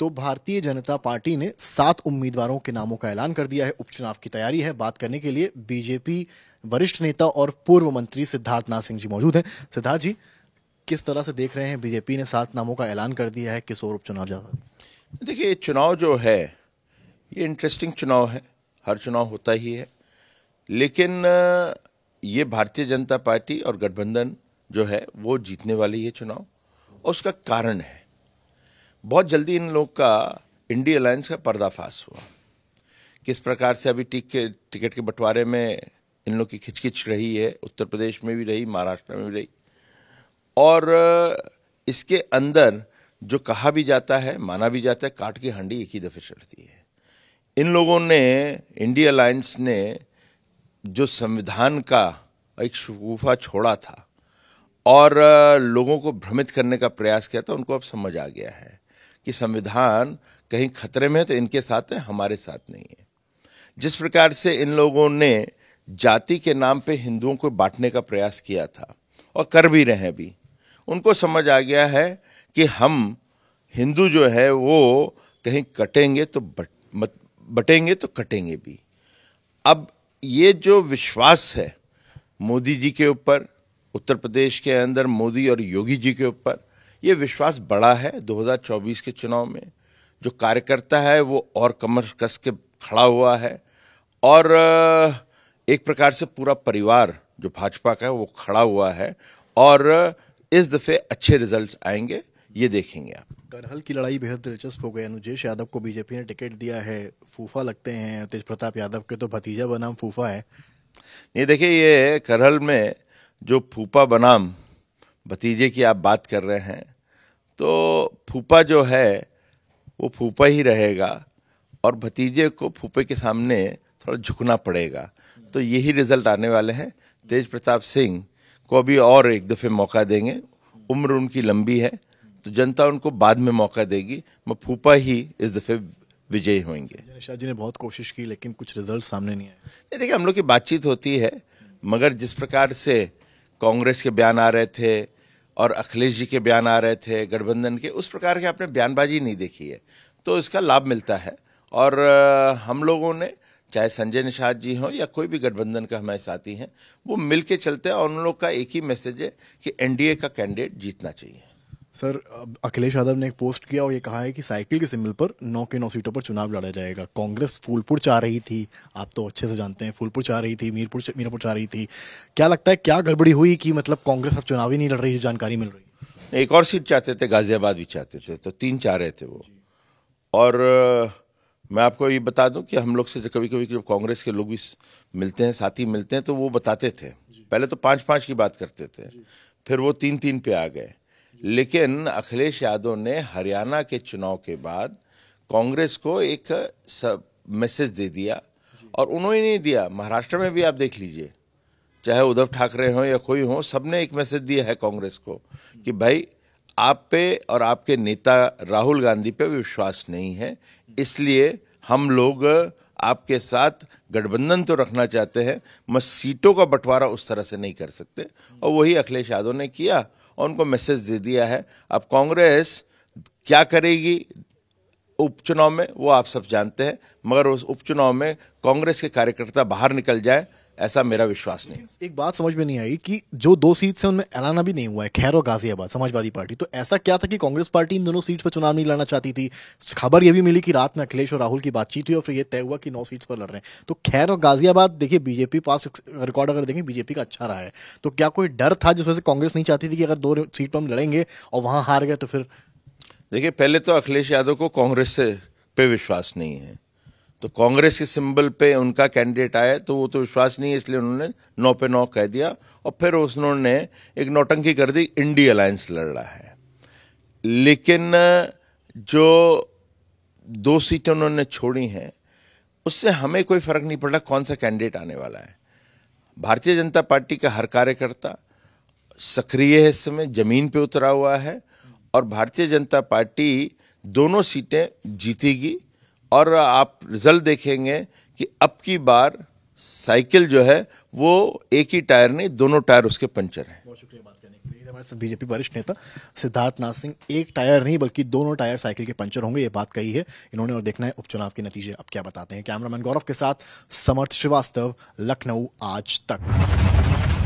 तो भारतीय जनता पार्टी ने सात उम्मीदवारों के नामों का ऐलान कर दिया है उपचुनाव की तैयारी है बात करने के लिए बीजेपी वरिष्ठ नेता और पूर्व मंत्री सिद्धार्थनाथ सिंह जी मौजूद हैं सिद्धार्थ जी किस तरह से देख रहे हैं बीजेपी ने सात नामों का ऐलान कर दिया है किस और उपचुनाव जा रहा देखिए चुनाव जो है ये इंटरेस्टिंग चुनाव है हर चुनाव होता ही है लेकिन ये भारतीय जनता पार्टी और गठबंधन जो है वो जीतने वाली है चुनाव और उसका कारण है बहुत जल्दी इन लोग का इंडी अलायंस का पर्दाफाश हुआ किस प्रकार से अभी टिक के टिकट के बंटवारे में इन लोग की खिचखिच रही है उत्तर प्रदेश में भी रही महाराष्ट्र में भी रही और इसके अंदर जो कहा भी जाता है माना भी जाता है काट की हंडी एक ही दफ़े चढ़ती है इन लोगों ने इंडिया अलायंस ने जो संविधान का एक शगुफा छोड़ा था और लोगों को भ्रमित करने का प्रयास किया था उनको अब समझ आ गया है कि संविधान कहीं खतरे में है तो इनके साथ है हमारे साथ नहीं है जिस प्रकार से इन लोगों ने जाति के नाम पे हिंदुओं को बांटने का प्रयास किया था और कर भी रहे हैं भी उनको समझ आ गया है कि हम हिंदू जो है वो कहीं कटेंगे तो बट मत, बटेंगे तो कटेंगे भी अब ये जो विश्वास है मोदी जी के ऊपर उत्तर प्रदेश के अंदर मोदी और योगी जी के ऊपर ये विश्वास बड़ा है 2024 के चुनाव में जो कार्यकर्ता है वो और कमर कस के खड़ा हुआ है और एक प्रकार से पूरा परिवार जो भाजपा का है वो खड़ा हुआ है और इस दफ़े अच्छे रिजल्ट आएंगे ये देखेंगे आप करहल की लड़ाई बेहद दिलचस्प हो गई अनुजेश यादव को बीजेपी ने टिकट दिया है फूफा लगते हैं तेज प्रताप यादव के तो भतीजा बनाम फूफा है नहीं देखिए ये करहल में जो फूफा बनाम भतीजे की आप बात कर रहे हैं तो फूफा जो है वो फूफा ही रहेगा और भतीजे को फूफे के सामने थोड़ा झुकना पड़ेगा तो यही रिजल्ट आने वाले हैं तेज प्रताप सिंह को अभी और एक दफ़े मौका देंगे उम्र उनकी लंबी है तो जनता उनको बाद में मौका देगी मैं फूफा ही इस दफ़े विजयी होंगे शाह जी ने बहुत कोशिश की लेकिन कुछ रिजल्ट सामने नहीं आए नहीं देखिए हम लोग की बातचीत होती है मगर जिस प्रकार से कांग्रेस के बयान आ रहे थे और अखिलेश जी के बयान आ रहे थे गठबंधन के उस प्रकार के आपने बयानबाजी नहीं देखी है तो इसका लाभ मिलता है और हम लोगों ने चाहे संजय निषाद जी हों या कोई भी गठबंधन का हमारे साथी हैं वो मिल के चलते हैं और उन लोग का एक ही मैसेज है कि एनडीए का कैंडिडेट जीतना चाहिए सर अखिलेश यादव ने एक पोस्ट किया और ये कहा है कि साइकिल के सिंबल पर नौ के नौ सीटों पर चुनाव लड़ा जाएगा कांग्रेस फूलपुर चाह रही थी आप तो अच्छे से जानते हैं फूलपुर चाह रही थी मीरपुर मीरापुर चाह रही थी क्या लगता है क्या गड़बड़ी हुई कि मतलब कांग्रेस अब चुनाव ही नहीं लड़ रही जानकारी मिल रही एक और सीट चाहते थे गाजियाबाद भी चाहते थे तो तीन चाह रहे थे वो और मैं आपको ये बता दूं कि हम लोग से तो कभी कभी जब कांग्रेस के लोग भी मिलते हैं साथी मिलते हैं तो वो बताते थे पहले तो पाँच पाँच की बात करते थे फिर वो तीन तीन पे आ गए लेकिन अखिलेश यादव ने हरियाणा के चुनाव के बाद कांग्रेस को एक सब मैसेज दे दिया और उन्होंने नहीं दिया महाराष्ट्र में भी आप देख लीजिए चाहे उद्धव ठाकरे हों या कोई हो सबने एक मैसेज दिया है कांग्रेस को कि भाई आप पे और आपके नेता राहुल गांधी पे विश्वास नहीं है इसलिए हम लोग आपके साथ गठबंधन तो रखना चाहते हैं मैं सीटों का बंटवारा उस तरह से नहीं कर सकते और वही अखिलेश यादव ने किया और उनको मैसेज दे दिया है अब कांग्रेस क्या करेगी उपचुनाव में वो आप सब जानते हैं मगर उस उपचुनाव में कांग्रेस के कार्यकर्ता बाहर निकल जाए ऐसा मेरा विश्वास नहीं एक बात समझ में नहीं आई कि जो दो सीट से उनमें ऐलाना भी नहीं हुआ है खैर और गाजियाबाद समाजवादी पार्टी तो ऐसा क्या था कि कांग्रेस पार्टी इन दोनों सीट पर चुनाव नहीं लड़ना चाहती थी खबर यह भी मिली कि रात में अखिलेश और राहुल की बातचीत हुई और फिर यह तय हुआ कि नौ सीट पर लड़ रहे हैं तो खैर और गाजियाबाद देखिए बीजेपी पास रिकॉर्ड अगर देखें बीजेपी का अच्छा रहा है तो क्या कोई डर था जिस वजह से कांग्रेस नहीं चाहती थी कि अगर दो सीट पर हम लड़ेंगे और वहाँ हार गए तो फिर देखिए पहले तो अखिलेश यादव को कांग्रेस से पे विश्वास नहीं है तो कांग्रेस के सिंबल पे उनका कैंडिडेट आया तो वो तो विश्वास नहीं है इसलिए उन्होंने नौ पे नौ कह दिया और फिर उन्होंने एक नौटंकी कर दी इंडी अलायंस लड़ रहा है लेकिन जो दो सीटें उन्होंने छोड़ी हैं उससे हमें कोई फर्क नहीं पड़ रहा कौन सा कैंडिडेट आने वाला है भारतीय जनता पार्टी का हर कार्यकर्ता सक्रिय है इस समय जमीन पे उतरा हुआ है और भारतीय जनता पार्टी दोनों सीटें जीतेगी और आप रिजल्ट देखेंगे कि अब की बार साइकिल जो है वो एक ही टायर नहीं दोनों टायर उसके पंचर हैं बहुत शुक्रिया बात करने के लिए हमारे साथ बीजेपी वरिष्ठ नेता सिद्धार्थ नाथ सिंह एक टायर नहीं बल्कि दोनों टायर साइकिल के पंचर होंगे ये बात कही है इन्होंने और देखना है उपचुनाव के नतीजे अब क्या बताते हैं कैमरामैन गौरव के साथ समर्थ श्रीवास्तव लखनऊ आज तक